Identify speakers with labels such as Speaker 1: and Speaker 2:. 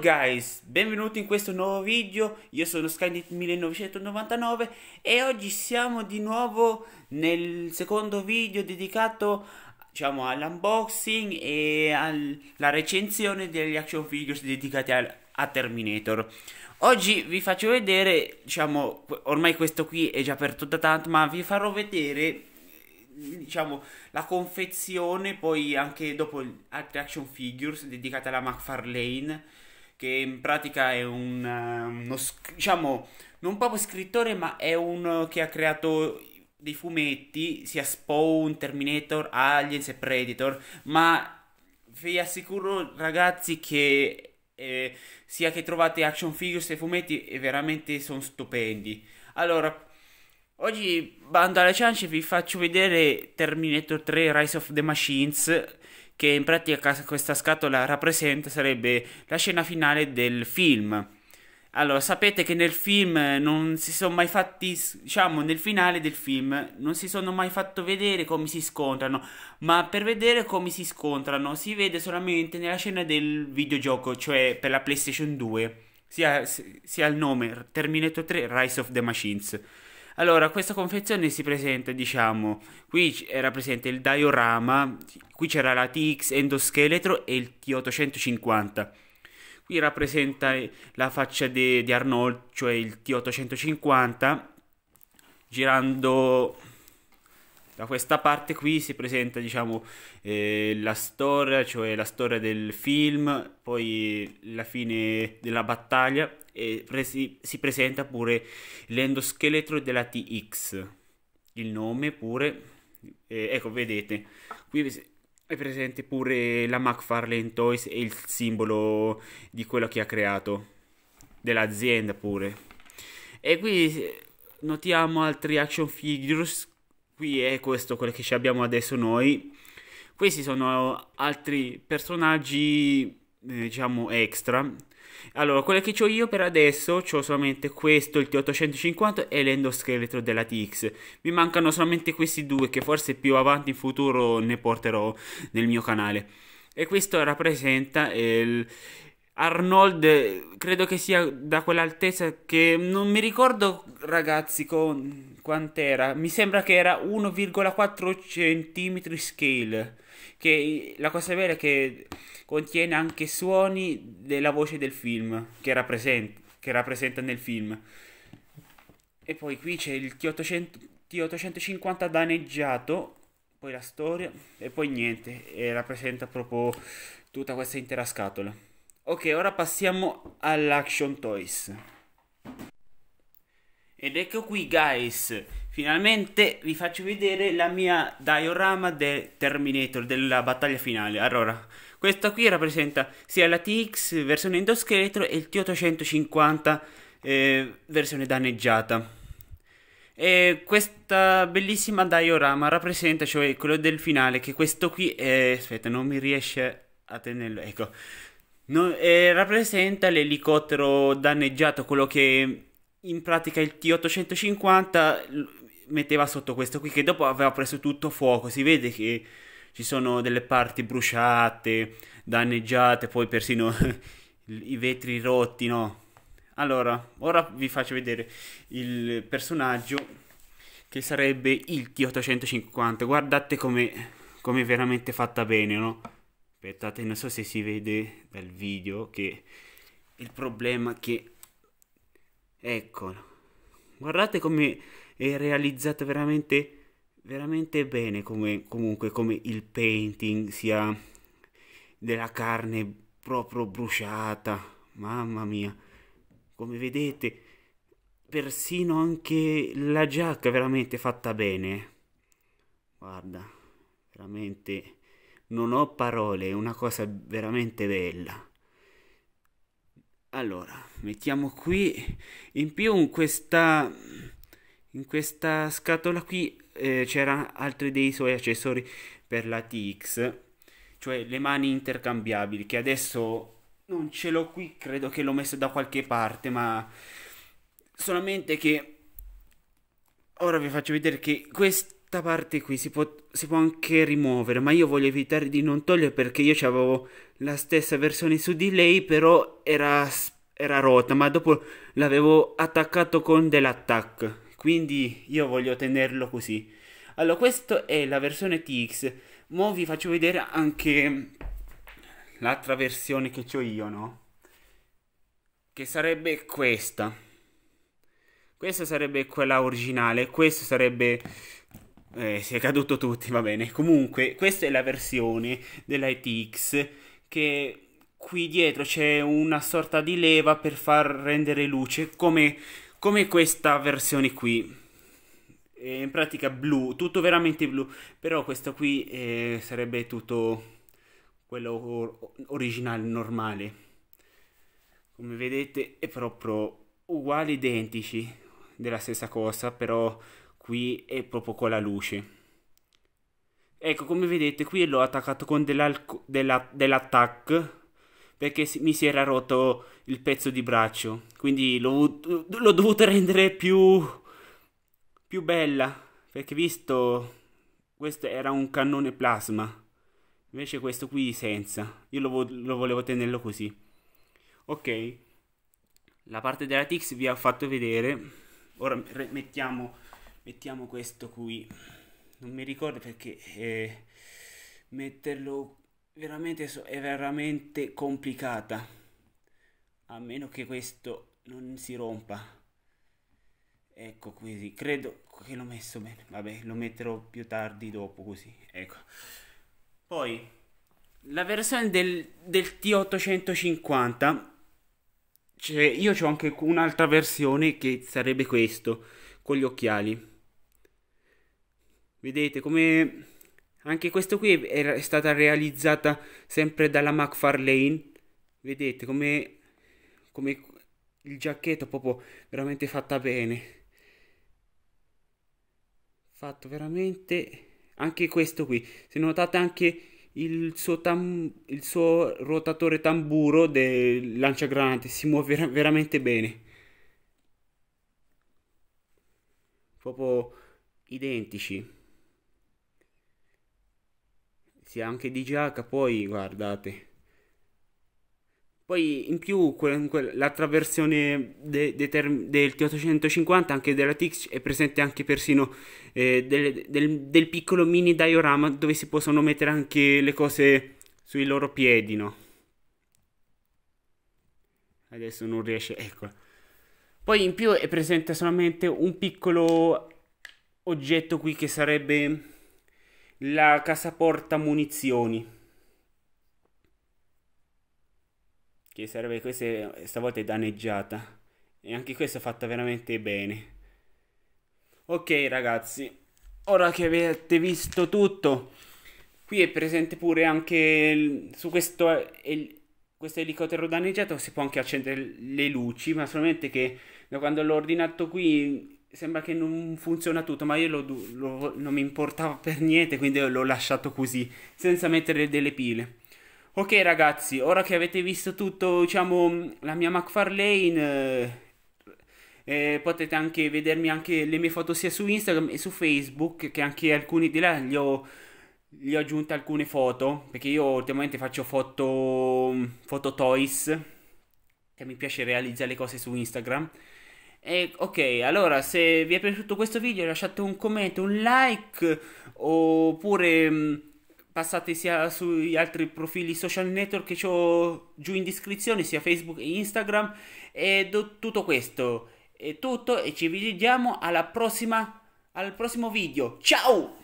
Speaker 1: guys, benvenuti in questo nuovo video, io sono Skynet1999 e oggi siamo di nuovo nel secondo video dedicato diciamo all'unboxing e alla recensione degli action figures dedicati al, a Terminator. Oggi vi faccio vedere, diciamo, ormai questo qui è già per tutta tanto, ma vi farò vedere diciamo la confezione poi anche dopo altre action figures dedicate alla McFarlane che in pratica è un, eh, uno, diciamo, non proprio scrittore, ma è uno eh, che ha creato dei fumetti, sia Spawn, Terminator, Aliens e Predator, ma vi assicuro ragazzi che eh, sia che trovate action figures e fumetti eh, veramente sono stupendi. Allora, oggi bando alle ciance vi faccio vedere Terminator 3 Rise of the Machines che in pratica questa scatola rappresenta sarebbe la scena finale del film. Allora, sapete che nel film non si sono mai fatti, diciamo, nel finale del film non si sono mai fatto vedere come si scontrano, ma per vedere come si scontrano si vede solamente nella scena del videogioco, cioè per la PlayStation 2, sia, sia il nome Terminator 3 Rise of the Machines. Allora, questa confezione si presenta, diciamo, qui era presente il diorama, qui c'era la TX endoscheletro e il T850. Qui rappresenta eh, la faccia di Arnold, cioè il T850, girando da questa parte qui si presenta diciamo eh, la storia, cioè la storia del film, poi la fine della battaglia e presi, si presenta pure l'endoscheletro della TX, il nome pure, eh, ecco vedete, qui è presente pure la McFarlane Toys e il simbolo di quello che ha creato, dell'azienda pure. E qui eh, notiamo altri action figures qui è questo quello che abbiamo adesso noi. Questi sono altri personaggi, eh, diciamo, extra. Allora, quello che ho io per adesso, ho solamente questo, il T850 e l'endoscheletro della TX. Mi mancano solamente questi due che forse più avanti in futuro ne porterò nel mio canale. E questo rappresenta il, Arnold credo che sia da quell'altezza che non mi ricordo ragazzi con quant'era, mi sembra che era 1,4 cm scale, che la cosa bella è che contiene anche suoni della voce del film che, rappresent- che rappresenta nel film. E poi qui c'è il T800, T850 danneggiato, poi la storia e poi niente, e rappresenta proprio tutta questa intera scatola. Ok, ora passiamo all'Action Toys. Ed ecco qui guys, finalmente vi faccio vedere la mia diorama del Terminator, della battaglia finale. Allora, questa qui rappresenta sia la TX versione endoscheletro e il T850 eh, versione danneggiata. E questa bellissima diorama rappresenta cioè quello del finale, che questo qui è... aspetta, non mi riesce a tenerlo, ecco. No, eh, rappresenta l'elicottero danneggiato, quello che in pratica il T850 metteva sotto questo qui, che dopo aveva preso tutto fuoco. Si vede che ci sono delle parti bruciate, danneggiate, poi persino i vetri rotti, no? Allora, ora vi faccio vedere il personaggio che sarebbe il T850. Guardate come è veramente fatta bene, no? aspettate non so se si vede dal video che il problema è che eccolo guardate come è realizzato veramente veramente bene come comunque come il painting sia della carne proprio bruciata mamma mia come vedete persino anche la giacca veramente fatta bene guarda veramente non ho parole, è una cosa veramente bella. Allora, mettiamo qui, in più in questa, in questa scatola qui eh, c'erano altri dei suoi accessori per la TX, cioè le mani intercambiabili, che adesso non ce l'ho qui, credo che l'ho messo da qualche parte, ma solamente che ora vi faccio vedere che questi questa parte qui si può, si può, anche rimuovere, ma io voglio evitare di non togliere perché io avevo la stessa versione su di lei, però era, era rotta, ma dopo l'avevo attaccato con dell'attacco, quindi io voglio tenerlo così. Allora, questa è la versione TX, mo vi faccio vedere anche l'altra versione che ho io, no? Che sarebbe questa. Questa sarebbe quella originale, questo sarebbe eh, si è caduto tutti, va bene. Comunque, questa è la versione dell'ITX che qui dietro c'è una sorta di leva per far rendere luce come, come questa versione qui. È in pratica blu, tutto veramente blu, però questo qui eh, sarebbe tutto quello originale, normale. Come vedete è proprio uguali, identici della stessa cosa, però qui è proprio con la luce. Ecco, come vedete, qui l'ho attaccato con della, dell'attack perché mi si era rotto il pezzo di braccio. Quindi l'ho, l'ho dovuto rendere più, più bella, perché visto questo era un cannone plasma, invece questo qui senza. Io lo, lo volevo tenerlo così. Ok, la parte della Tix vi ho fatto vedere. Ora mettiamo mettiamo questo qui non mi ricordo perché eh, metterlo veramente so, è veramente complicata a meno che questo non si rompa ecco così credo che l'ho messo bene vabbè lo metterò più tardi dopo così ecco poi la versione del, del T850 cioè io ho anche un'altra versione che sarebbe questo con gli occhiali Vedete come anche questo qui è stata realizzata sempre dalla McFarlane. Vedete come, come il giacchetto è proprio veramente fatta bene. Fatto veramente anche questo qui. Se notate anche il suo, tam, il suo rotatore tamburo del lanciagranate si muove ver veramente bene. Proprio identici. Sì, anche DJH poi, guardate. Poi in più que, l'altra versione de, de ter, del T850, anche della Tix, è presente anche persino eh, del, del, del, piccolo mini diorama dove si possono mettere anche le cose sui loro piedi, no? Adesso non riesce, eccola. Poi in più è presente solamente un piccolo oggetto qui che sarebbe la casa munizioni. Che serve, questa è, stavolta è danneggiata. E anche questa è fatta veramente bene. Ok ragazzi, ora che avete visto tutto, qui è presente pure anche il, su questo, eh, il, questo elicottero danneggiato si può anche accendere le luci, ma solamente che da quando l'ho ordinato qui sembra che non funziona tutto, ma io lo, lo, non mi importava per niente, quindi l'ho lasciato così, senza mettere delle pile. Ok ragazzi, ora che avete visto tutto, diciamo, la mia McFarlane, eh, eh, potete anche vedermi anche le mie foto sia su Instagram e su Facebook, che anche alcuni di là li ho, li ho aggiunte alcune foto, perché io ultimamente faccio foto, foto toys, che mi piace realizzare le cose su Instagram. E, ok, allora se vi è piaciuto questo video lasciate un commento, un like oppure mm, passate sia sugli altri profili social network che ho giù in descrizione, sia Facebook e Instagram. E tutto questo è tutto e ci vediamo alla prossima, al prossimo video. Ciao!